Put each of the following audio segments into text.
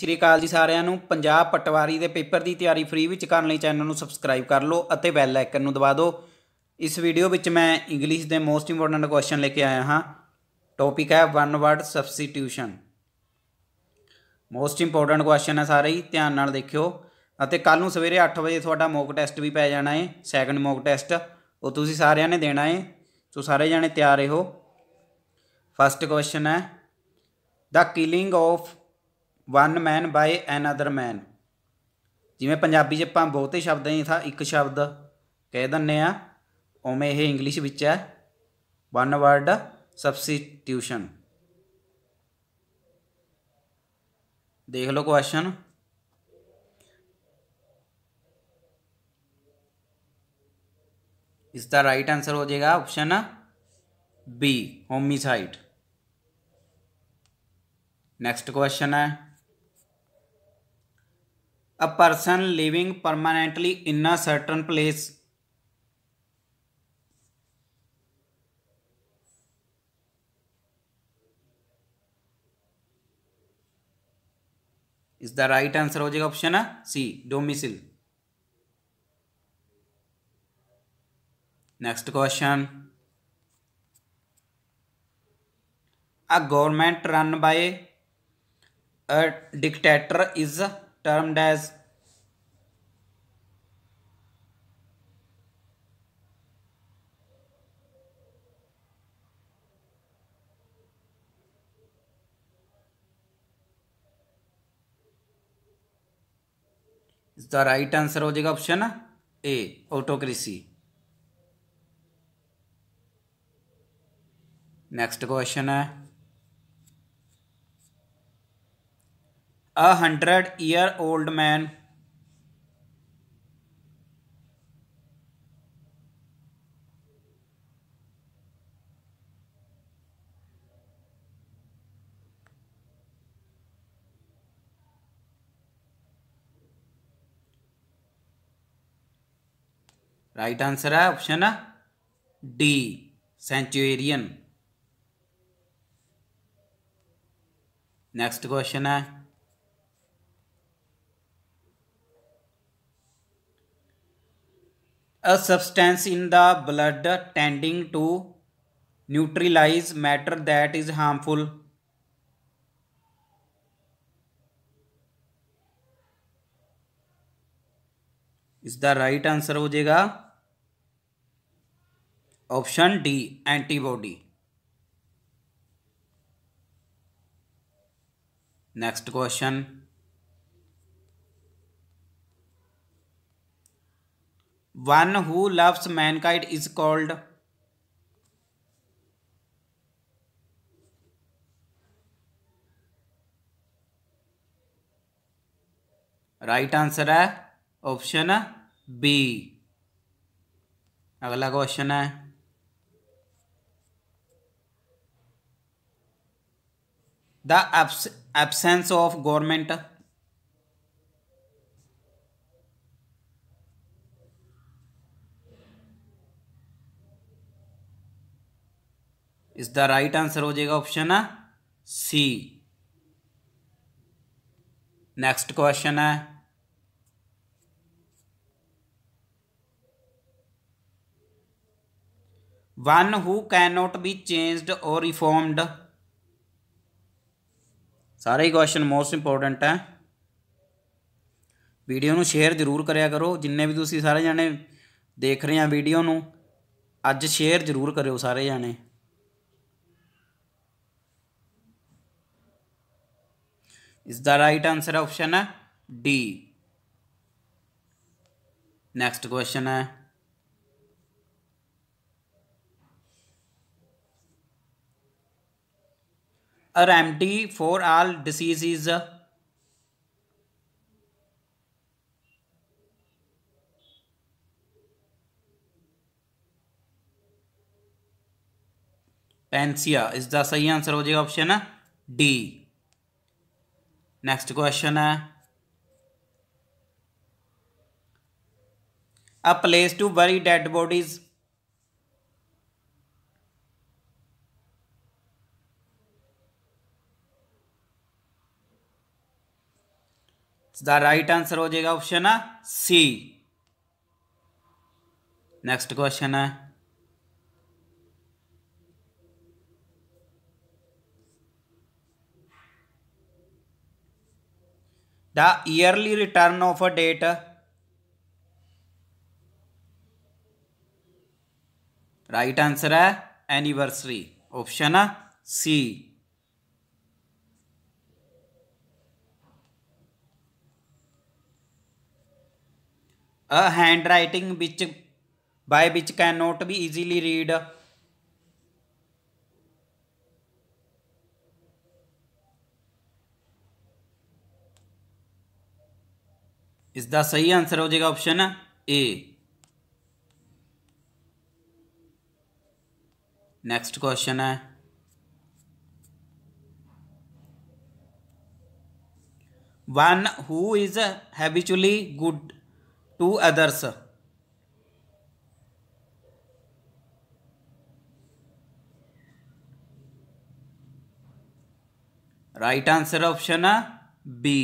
ਸ੍ਰੀ ਅਕਾਲ ਜੀ ਸਾਰਿਆਂ ਨੂੰ ਪੰਜਾਬ ਪਟਵਾਰੀ ਦੇ ਪੇਪਰ ਦੀ ਤਿਆਰੀ ਫ੍ਰੀ ਵਿੱਚ ਕਰਨ ਲਈ ਚੈਨਲ ਨੂੰ ਸਬਸਕ੍ਰਾਈਬ ਕਰ ਲਓ ਅਤੇ ਬੈਲ ਆਈਕਨ ਨੂੰ ਦਬਾ ਦਿਓ ਇਸ ਵੀਡੀਓ ਵਿੱਚ ਮੈਂ ਇੰਗਲਿਸ਼ ਦੇ ਮੋਸਟ ਇੰਪੋਰਟੈਂਟ ਕੁਐਸਚਨ ਲੈ ਕੇ ਆਇਆ ਹਾਂ ਟੌਪਿਕ ਹੈ one word substitution most important question ਹੈ ਸਾਰੇ ਹੀ ਧਿਆਨ ਨਾਲ ਦੇਖਿਓ ਅਤੇ ਕੱਲ ਨੂੰ ਸਵੇਰੇ 8 ਵਜੇ ਤੁਹਾਡਾ ਮੌਕ ਟੈਸਟ ਵੀ ਪੈ ਜਾਣਾ ਹੈ ਸੈਕੰਡ ਮੌਕ ਟੈਸਟ ਉਹ ਤੁਸੀਂ ਸਾਰਿਆਂ ਨੇ ਦੇਣਾ ਹੈ ਸੋ ਸਾਰੇ ਜਾਣੇ ਤਿਆਰ ਰਹੋ ਫਸਟ ਕੁਐਸਚਨ ਹੈ the killing of one man by another man जिमेंी आप बहुते शब्द ही था एक शब्द कह दें उमें यह इंग्लिश है वन वर्ड सबसीट्यूशन देख लो क्वेश्चन इसका राइट आंसर हो जाएगा option B homicide next question है a person living permanently in a certain place is the right answer object option c domicile next question a government run by a dictator is termed as the right answer हो जाएगा option A autocracy next question है a hundred year old man right answer है option D centenarian next question है a substance in the blood tending to neutralize matter that is harmful इसका right answer हो जाएगा option D antibody next question one who loves mankind is called right answer है option B अगला question है the absence of government इसका right answer हो जाएगा option C next question है one who can not be changed और reformed सारे ही क्वेश्चन मोस्ट इंपोर्टेंट है वीडियो में शेयर जरूर ਕਰਿਆ ਕਰੋ ਜਿੰਨੇ ਵੀ ਤੁਸੀਂ ਸਾਰੇ ਜਾਣੇ ਦੇਖ ਰਹੇ ਆ ਵੀਡੀਓ ਨੂੰ शेयर जरूर करो सारे जने is the right answer option है डी नेक्स्ट क्वेश्चन है a for all disease is panacea इसका द सही आंसर हो जाएगा ऑप्शन डी नेक्स्ट क्वेश्चन है a place to bury dead bodies the right answer हो जाएगा ऑप्शन सी नेक्स्ट क्वेश्चन है the yearly return of a debt right answer है anniversary option C a handwriting which by which can not be easily read इसका सही answer हो जाएगा option A next question है one who is habitually good to others right answer option B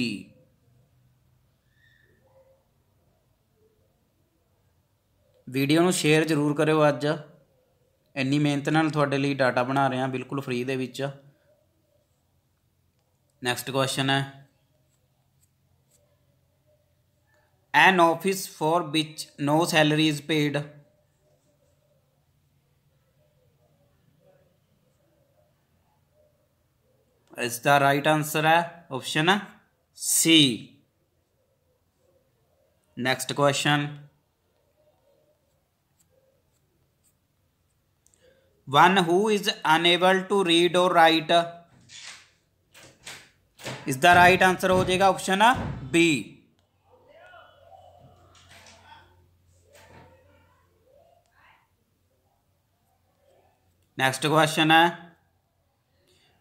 video ਨੂੰ share ਜ਼ਰੂਰ ਕਰਿਓ ਅੱਜ ਇੰਨੀ ਮਿਹਨਤ ਨਾਲ ਤੁਹਾਡੇ ਲਈ ਡਾਟਾ ਬਣਾ ਰਹੇ ਹਾਂ ਬਿਲਕੁਲ ਫ੍ਰੀ ਦੇ ਵਿੱਚ ਨੈਕਸਟ ਕੁਐਸਚਨ ਹੈ an office for which no salary is paid ਇਸ ਦਾ ਰਾਈਟ ਆਨਸਰ ਹੈ option C next question one who is unable to read और राइट इसका राइट आंसर हो जाएगा ऑप्शन बी नेक्स्ट क्वेश्चन है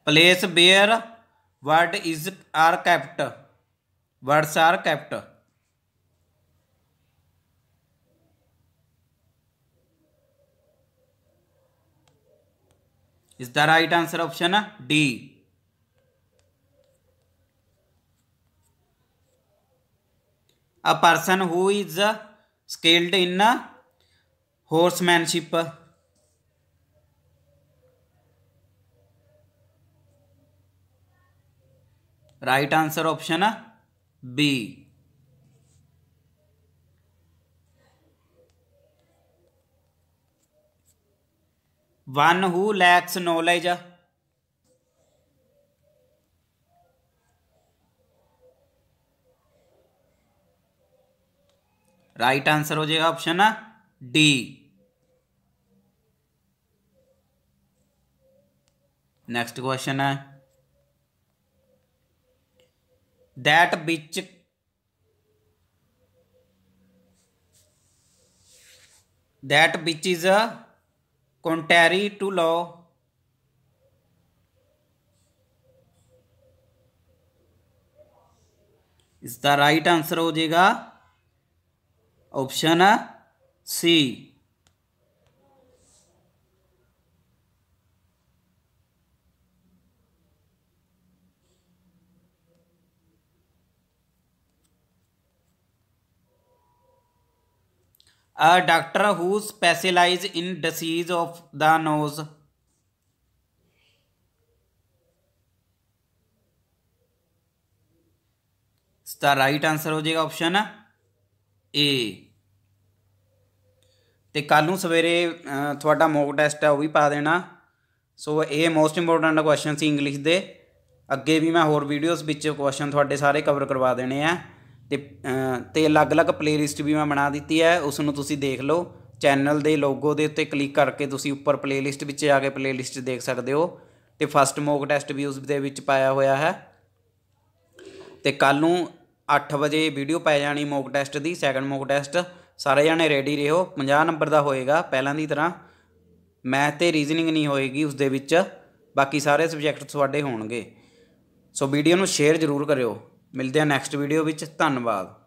place where word is are kept words are kept is the right answer option D a person who is skilled in horsemanship right answer option B one who lacks knowledge right answer हो जाएगा option D next question है that which that which is contrary to law इसका right answer हो जाएगा option C a doctor who specializes in disease of the nose इसका right answer हो जाएगा option ਏ ਤੇ ਕੱਲ ਨੂੰ ਸਵੇਰੇ ਤੁਹਾਡਾ ਮੌਕ ਟੈਸਟ ਹੈ ਉਹ ਵੀ ਪਾ ਦੇਣਾ ਸੋ ਇਹ ਮੋਸਟ ਇੰਪੋਰਟੈਂਟ ਕੁਐਸਚਨ ਸੀ ਇੰਗਲਿਸ਼ ਦੇ ਅੱਗੇ ਵੀ ਮੈਂ ਹੋਰ ਵੀਡੀਓਜ਼ ਵਿੱਚ ਕੁਐਸਚਨ ਤੁਹਾਡੇ ਸਾਰੇ ਕਵਰ ਕਰਵਾ ਦੇਣੇ ਆ ਤੇ ਤੇ ਅਲੱਗ-ਅਲੱਗ ਪਲੇਲਿਸਟ ਵੀ ਮੈਂ ਬਣਾ ਦਿੱਤੀ ਹੈ ਉਸ ਨੂੰ ਤੁਸੀਂ ਦੇਖ ਲਓ ਚੈਨਲ ਦੇ ਲੋਗੋ ਦੇ ਉੱਤੇ ਕਲਿੱਕ ਕਰਕੇ ਤੁਸੀਂ ਉੱਪਰ ਪਲੇਲਿਸਟ ਵਿੱਚ ਜਾ ਕੇ ਪਲੇਲਿਸਟ ਦੇਖ ਸਕਦੇ ਹੋ ਤੇ ਫਸਟ ਮੌਕ ਟੈਸਟ ਵੀ ਉਸ ਦੇ ਵਿੱਚ ਪਾਇਆ ਹੋਇਆ ਹੈ ਤੇ ਕੱਲ ਨੂੰ 8 ਵਜੇ ਵੀਡੀਓ ਪੈ ਜਾਣੀ ਮੌਕ ਟੈਸਟ ਦੀ ਸੈਕੰਡ ਮੌਕ ਟੈਸਟ ਸਾਰੇ ਜਣੇ ਰੈਡੀ ਰਹੋ 50 ਨੰਬਰ ਦਾ ਹੋਏਗਾ ਪਹਿਲਾਂ ਦੀ ਤਰ੍ਹਾਂ ਮੈਥ ਤੇ ਰੀਜ਼ਨਿੰਗ ਨਹੀਂ ਹੋਏਗੀ ਉਸ ਦੇ ਵਿੱਚ ਬਾਕੀ ਸਾਰੇ ਸਬਜੈਕਟ ਤੁਹਾਡੇ ਹੋਣਗੇ ਸੋ ਵੀਡੀਓ ਨੂੰ ਸ਼ੇਅਰ ਜ਼ਰੂਰ ਕਰਿਓ ਮਿਲਦੇ ਹਾਂ ਨੈਕਸਟ ਵੀਡੀਓ ਵਿੱਚ ਧੰਨਵਾਦ